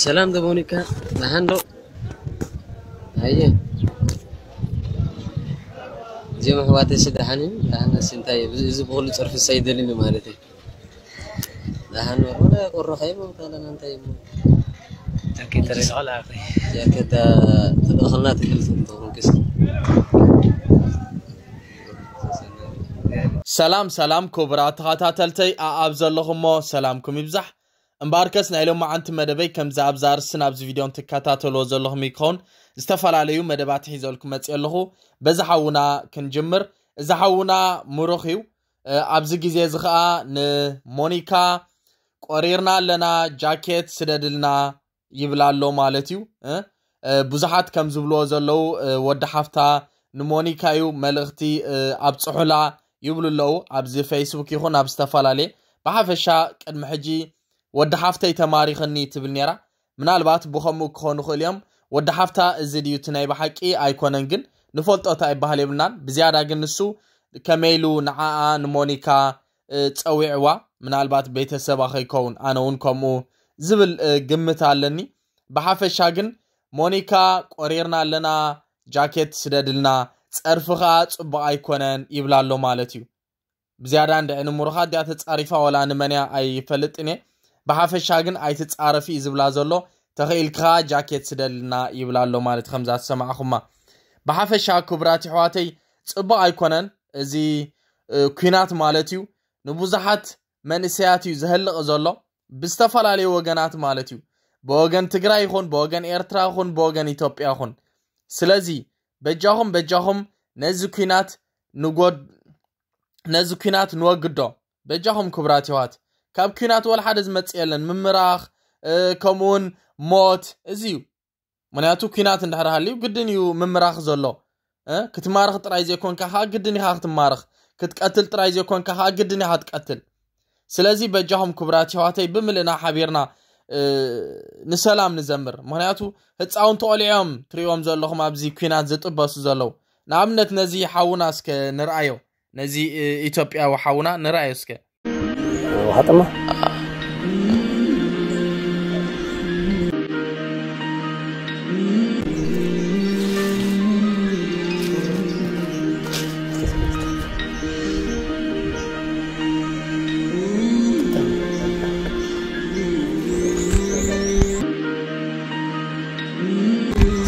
سلام دبونيكا نهاندو هيا زي ما حواتي سدحاني لهانا سنتاي بزيزي بقول صرف السيد اللي ممارتي لهانا ولا قرر خيمة قال انا مو جاكيت تريد على اخي جاكيت تدخلنا آه، تجلس يعني. سلام ሰላም ሰላም ክቡራት ተኸታተልተይ ኣኣብ ዘለኹሞ ሰላምኩም يبزح እምበኣርከስ ናይ ሎም መዓንቲ መደበይ ከምዚ ኣብ ርስን ኣብዚ ቪድዮን ትከታተልዎ ዘለኹም ይክኸውን ዝተፈላለዩ መደባት ሒዘልኩም መፅእ ኣለኹ በዚ ሓውና ክንጅምር እዚ ሓውና ምሩኽ እዩ ኣብዚ ግዜ እዚ ከዓ ንሞኒካ ቆሪርና ኣለና ጃኬት ስደድልና ይብላ ኣሎ ማለት እዩ ብዙሓት ከም ዝብልዎ ዘለው ወዲ ሓፍታ ንሞኒካ እዩ መልእኽቲ ኣብ ፅሑላ ይብሉ ኣለው ኣብዚ ፌስቡክ ይኹን ኣብ ዝተፈላለየ ብሓፈሻ ቅድሚ ሕጂ ወዲ ሓፍተይ ተማሪኽኒ ትብል ነራ ምናልባት ብከምኡ ክኾኑ ክእል እዮም ወዲ ሓፍታ እዚ ድዩ እቲ ናይ ብሓቂ ኣይኮነን ግን ንፈልጦታ እንታይ የብልናን ብዝያዳ ግን ንሱ ከመይ ኢሉ ንዓኣ ንሞኒካ ፀዊዕዋ ምናልባት ቤተሰባ ከይከውን ኣነ እውን ከምኡ ዝብል ግምት ኣለኒ ብሓፈሻ ግን ሞኒካ ቆሪርና ኣለና ጃኬት ስደድልና ፀርፊ ከዓ ፅቡቅ ኣይኮነን ይብላ ኣሎ ማለት እዩ ብዝያዳ እንድዕ ንምሩካ ድኣ ተፃሪፋ ወላ ንመንያ ኣይፈልጥን እየ ብሓፈሻ ግን ኣይትፃረፊ እዩ ዝብላ ዘሎ ተኽኢልካ ጃኬት ስደልና ይብላ ኣሎ ማለት ከምዛ ዝሰማዕኹማ ብሓፈሻ ክቡራት ኣሕዋተይ ፅቡቅ ኣይኮነን እዚ ኩናት ማለት እዩ ንብዙሓት መንእሰያት እዩ ዝህልቕ ዘሎ ብዝተፈላለዩ ወገናት ማለት እዩ ብወገን ትግራይ ይኹን ብወገን ኤርትራ ይኹን ብወገን ኢትዮጵያ ይኹን ስለዚ በጃኹም በጃኹም ነዚ ኩናት ነዚ ኩናት ንወግዶ በጃኹም ክቡራት ህዋት ካብ ኩናት ወላ ሓደ ዝመፅእ የለን ምምራኽ ከምኡውን ሞት እዚ እዩ ምክንያቱ ኩናት እንዳሕር ሃልዩ ግድን እዩ ምምራኽ ዘሎ ክትማርኽ ጥራይ ዘይኮንካ ከዓ ግድን ኢኻ ክትማርኽ ክትቀትል ጥራይ ዘይኮንካ ከዓ ግድን ኢኻ ትቀትል ስለዚ በጃኹም ክቡራት ሸዋተይ ብምልእና ሓቢርና ንሰላም ንዘምር ምክንያቱ ህፃውንቲ ቆልዕዮም ትሪእዎም ዘለኹም ኣብዚ ኩናት ዝጥበሱ ዘለው ንኣብነት ነዚ ሓውና እስከ ንርኣዮ ነዚ ኢትዮጵያዊ ሓውና ንርኣዮ እስከ ውሃ ጥማ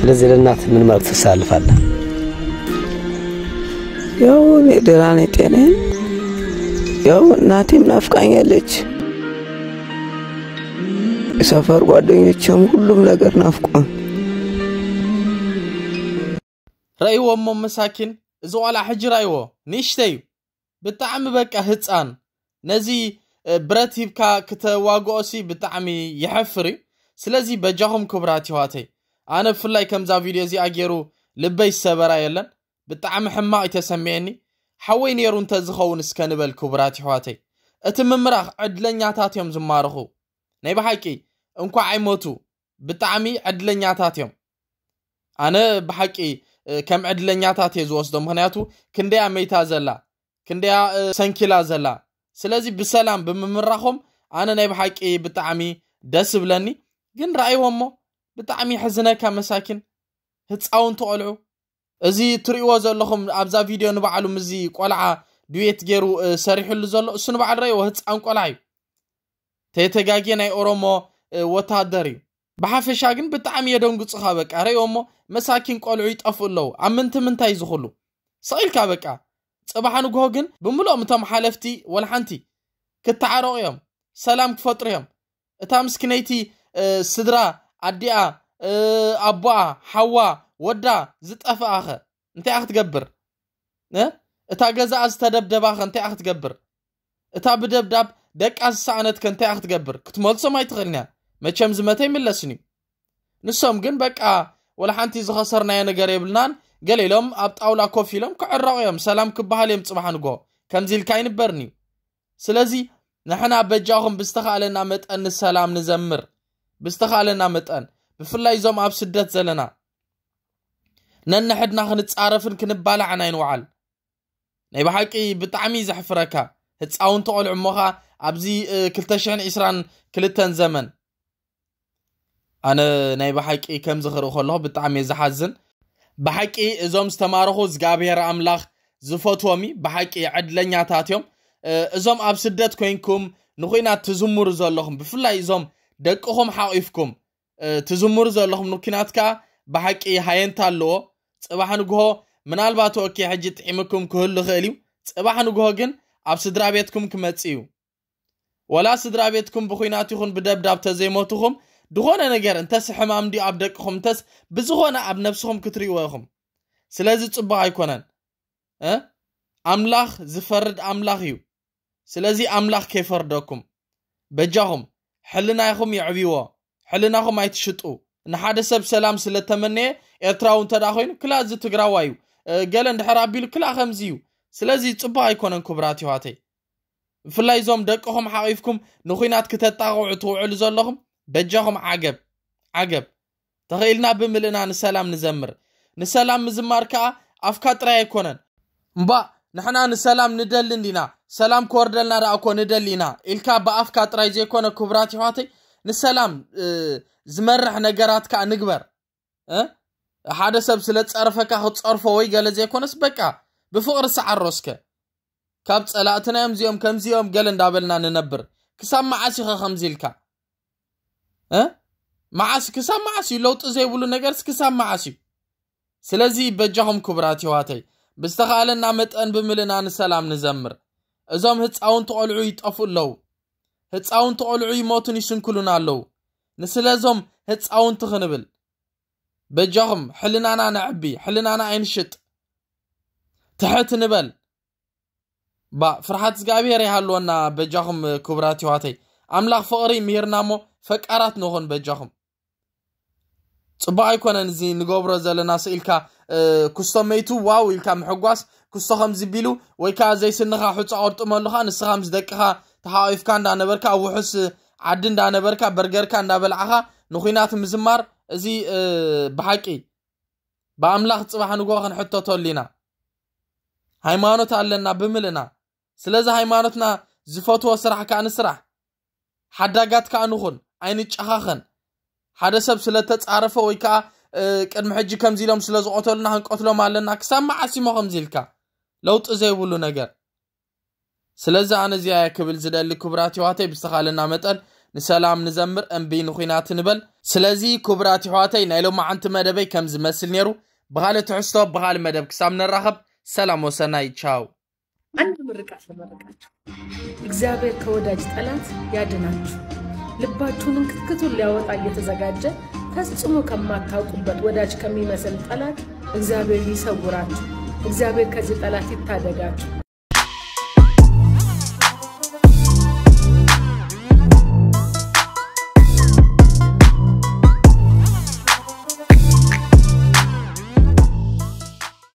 ስለዚህ ለእናት ምን መልዕክት ታሳልፋለህ? ያው እኔ ደህና ነኝ፣ ጤናዬን ያው እናቴም ናፍቃኛለች፣ የሰፈር ጓደኞችም ሁሉም ነገር ናፍቋል። ረእይዎ እሞ መሳኪን እዚ ዋላ ሕጂ ራእይዎ ንእሽተይ ብጣዕሚ በቃ ህፃን ነዚ ብረት ሂብካ ክተዋግኦሲ ብጣዕሚ ይሕፍር እዩ ስለዚ በጃኹም ክቡራት ይዋተይ ኣነ ብፍላይ ከምዛ ቪድዮ እዚኣ ገይሩ ልበይ ዝሰበራ የለን ብጣዕሚ ሕማቅ ይተሰሚዐኒ። ሓወይ ነይሩ እንተ ዝኸውን እስከ ንበል ክቡራት ይሕዋተይ እቲ ምምራኽ ዕድለኛታት እዮም ዝማርኹ ናይ ብሓቂ እንኳ ዓይሞቱ ብጣዕሚ ዕድለኛታት እዮም ኣነ ብሓቂ ከም ዕድለኛታት እየ ዝወስዶ ምክንያቱ ክንደያ መይታ ዘላ ክንደያ ሰንኪላ ዘላ ስለዚ ብሰላም ብምምራኾም ኣነ ናይ ብሓቂ ብጣዕሚ ደስ ይብለኒ ግን ረኣይዎ እሞ ብጣዕሚ ሕዝነካ መሳኪን ህፃውንቲ ቆልዑ እዚ እትሪእዎ ዘለኹም ኣብዛ ቪድዮ ንባዕሉ ምዚ ቆልዓ ድቤት ገይሩ ሰሪሑሉ ዘሎ እሱ ንባዕሉ ረእይዎ ህፃን ቆልዓ እዩ ተተጋጌ ናይ ኦሮሞ ወታደር እዩ ብሓፈሻ ግን ብጣዕሚ የደንጉፅኻ በቃ ረእዮ ሞ መሳኪን ቆልዑ ይጠፍኡ ኣለዉ ኣብ ምንቲ ምንታይ ዝኽሉ ስቂልካ በቃ ፅባሓ ንግሆ ግን ብምሉኦም እቶም ሓለፍቲ ወላ ሓንቲ ክተዓረቑ እዮም ሰላም ክፈጥሩ እዮም እታ ምስኪነይቲ ስድራ ኣዲኣ ኣቦኣ ሓዋ ወዳ ዝጠፍአኸ እንታይ ኢኻ ክትገብር እታ ገዛኣ ዝተደብደባኸ እንታይ ኢኻ ክትገብር እታ ብደብዳብ ደቃ ዝሰኣነትከ እንታይ ኢኻ ክትገብር ክትመልሶም ኣይትኽእልንያ መቸም ዝመተ ይምለስን እዩ ንሶም ግን በቃ ወላ ሓንቲ ዝኸሰርናዮ ነገር የብልናን ገለ ኢሎም ኣብ ጣውላ ኮፍ ኢሎም ክዕረቑ እዮም ሰላም ክበሃል እዮም ፅባሕ ንጎ ከምዚ ኢልካ ይንበርን እዩ ስለዚ ንሕና በጃኹም ብዝተኽኣለና መጠን ንሰላም ንዘምር ብዝተኽኣለና መጠን ብፍላይ እዞም ኣብ ስደት ዘለና ነንሕድና ክንጻረፍን ክንባላዕና ይንወዓል ናይ ብሓቂ ብጣዕሚ ዘሕፍረካ ህፃውንቲ ቆልዑ እሞኻ ኣብዚ 222 ዘመን ኣነ ናይ ብሓቂ ከምዚ ክርኢ ከለኹ ብጣዕሚ እየ ዝሓዝን ብሓቂ እዞም ዝተማርኹ እግዚኣብሔር ኣምላኽ ዝፈትዎም ብሓቂ ዕድለኛታት እዮም እዞም ኣብ ስደት ኮይንኩም ንኩናት ትዝምሩ ዘለኹም ብፍላይ እዞም ደቅኹም ሓቂፍኩም ትዝምሩ ዘለኹም ንኩናት ከዓ ብሓቂ ሃየንታ ኣለዎ ፅባሕ ንግሆ ምናልባት ኦኬ ሕጂ ጥዒምኩም ክህሉ ኽእል እዩ ፅባሕ ንግሆ ግን ኣብ ስድራ ቤትኩም ክመፅ እዩ ወላ ስድራ ቤትኩም ብኩናት ይኹን ብደብዳብ ተዘይሞትኹም ድኾነ ነገር እንተስ ሕማም ድዩ ኣብ ደቅኹም እንተስ ብዝኾነ ኣብ ነብስኹም ክትርእይዎ ኢኹም ስለዚ ፅቡቅ ኣይኮነን ኣምላኽ ዝፈርድ ኣምላኽ እዩ ስለዚ ኣምላኽ ከይፈርደኩም በጃኹም ሕልናይኹም ይዕብይዎ ሕልናኹም ኣይትሽጡ ንሓደ ሰብ ሰላም ስለተመነየ ተመነየ ኤርትራዊ እንተዳ ኮይኑ ክላ እዚ ትግራዋ እዩ ገለ እንድሕር ኣቢሉ ክላ ከምዚ እዩ ስለዚ ፅቡቅ ኣይኮነን ክቡራት ይዋተይ ብፍላይ እዞም ደቅኹም ሓቂፍኩም ንኩናት ክተጣቅዑ ትውዕሉ ዘለኹም በጃኹም ዓገብ ዓገብ ተኽኢልና ብምልእና ንሰላም ንዘምር ንሰላም ምዝማር ከዓ ኣፍካ ጥራይ ኣይኮነን እምባ ንሕና ንሰላም ንደሊ እንዲና ሰላም ክወርደልና ደኣ ኮ ንደሊ ኢና ኢልካ ብኣፍካ ጥራይ ዘይኮነ ክቡራት ይሕዋተይ ንሰላም ዝመርሕ ነገራት ከዓ ንግበር ሓደ ሰብ ስለ ፀርፈካ ክትፀርፎ ወይ ገለ ዘይኮነስ በቃ ብፍቅሪ ሰዓሮስከ ካብ ፀላእትናዮም እዚኦም ከምዚኦም ገለ እንዳበልና ንነብር ክሳብ መዓስ ኢኸ ከምዚ ኢልካ መዓስ ክሳብ መዓስ እዩ ለውጢ ዘይብሉ ነገርስ ክሳብ መዓስ እዩ ስለዚ በጃኹም ክቡራት ህዋተይ ብዝተኻኣለና መጠን ብምልና ንሰላም ንዘምር እዞም ህፃውንቲ ቆልዑ ይጠፉ ኣለዉ ህፃውንቲ ቆልዑ ይሞቱን ይስንክሉን ኣለዉ ንስለዞም ህፃውንቲ ክንብል በጃኹም ሕልናና ነዕቢ ሕልናና ኣይንሽጥ ትሕት ንበል ባ ፍርሓት እግዚኣብሔር ይሃልወና በጃኹም ክቡራት ይዋተይ ኣምላኽ ፍቕሪ ምሂርና እሞ ፈቃራት ንኹን በጃኹም ፅቡቅ ኣይኮነን እዚ ንገብሮ ዘለና ስኢልካ ክስቶ መይቱ ዋው ኢልካ ምሕጓስ ክስቶ ከምዚ ቢሉ ወይ ከዓ ዘይስንኻ ሕፁ ኣቆርጥመሉካ ንስኻ ምስ ደቅኻ ተሓቂፍካ እንዳነበርካ ኣብ ውሑስ ዓዲ እንዳነበርካ በርገርካ እንዳበላዕኻ ንኩናት ምዝማር እዚ ብሓቂ ብኣምላኽ ፅባሕ ንጎ ክንሕተቶ ኣሊና ሃይማኖት ኣለና ብምልእና ስለዚ ሃይማኖትና ዝፈትዎ ስራሕ ከዓ ንስራሕ ሓዳጋት ከዓ ንኹን ኣይንጨኻኸን ሓደ ሰብ ስለተፃረፈ ወይ ከዓ ቅድሚ ሕጂ ከምዚ ኢሎም ስለ ዝቆተሉና ክንቀትሎም ኣለና ክሳብ መዓሲሞ ከምዚ ኢልካ ለውጢ ዘይብሉ ነገር ስለዚ ኣነ እዚኣ ክብል ዝደሊ ክቡራት ሂዋተይ ብዝተኻለና መጠን ንሰላም ንዘምር እምቢ ንኹና ንበል ስለዚ ክቡራት ይሕዋተይ ናይ ሎም ዓንቲ መደበይ ከም ዝመስል ነይሩ ብካልእ ትሕዝቶ ብካልእ መደብ ክሳብ ንራኸብ ሰላም ወሰናይ ቻው አንድ ምርቃት ለመረቃችሁ እግዚአብሔር ከወዳጅ ጠላት ያድናችሁ። ልባችሁንም ክትክቱን ሊያወጣ እየተዘጋጀ ፈጽሞ ከማታውቁበት ወዳጅ ከሚመስል ጠላት እግዚአብሔር ይሰውራችሁ። እግዚአብሔር ከዚህ ጠላት ይታደጋችሁ።